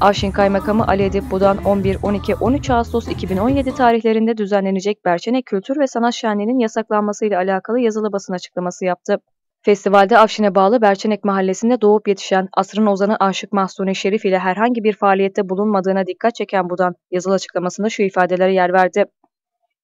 Avşin Kaymakamı Ali Edip Budan 11, 12, 13 Ağustos 2017 tarihlerinde düzenlenecek Berçene Kültür ve Sanat Şenliği'nin yasaklanmasıyla alakalı yazılı basın açıklaması yaptı. Festivalde Avşin'e bağlı Berçenek Mahallesi'nde doğup yetişen asrın ozanı Aşık Mahsuni Şerif ile herhangi bir faaliyette bulunmadığına dikkat çeken Budan yazılı açıklamasında şu ifadelere yer verdi.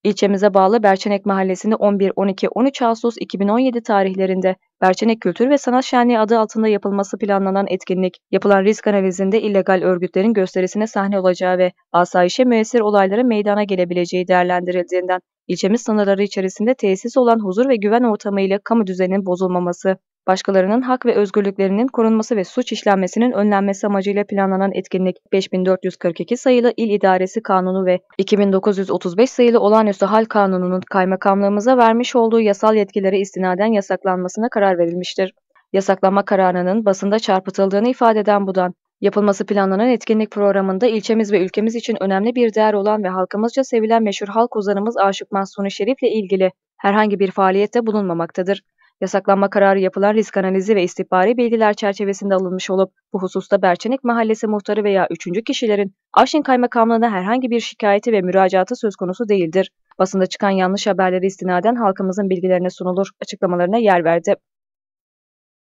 İlçemize bağlı Berçenek Mahallesi'nde 11, 12, 13 Ağustos 2017 tarihlerinde Berçenek Kültür ve Sanat Şenliği adı altında yapılması planlanan etkinlik, yapılan risk analizinde illegal örgütlerin gösterisine sahne olacağı ve asayişe müessir olaylara meydana gelebileceği değerlendirildiğinden, ilçemiz sınırları içerisinde tesis olan huzur ve güven ortamı ile kamu düzeninin bozulmaması, başkalarının hak ve özgürlüklerinin korunması ve suç işlenmesinin önlenmesi amacıyla planlanan etkinlik 5442 sayılı İl İdaresi Kanunu ve 2935 sayılı Olağanüstü Hal Kanunu'nun kaymakamlığımıza vermiş olduğu yasal yetkilere istinaden yasaklanmasına karar verilmiştir. Yasaklama kararının basında çarpıtıldığını ifade eden Budan, Yapılması planlanan etkinlik programında ilçemiz ve ülkemiz için önemli bir değer olan ve halkımızca sevilen meşhur halk ozanımız Aşık Mahsuni Şerif ile ilgili herhangi bir faaliyette bulunmamaktadır. Yasaklanma kararı yapılan risk analizi ve istihbari bilgiler çerçevesinde alınmış olup bu hususta Berçenik Mahallesi muhtarı veya üçüncü kişilerin Afşin Kaymakamlığı'na herhangi bir şikayeti ve müracaatı söz konusu değildir. Basında çıkan yanlış haberleri istinaden halkımızın bilgilerine sunulur açıklamalarına yer verdi.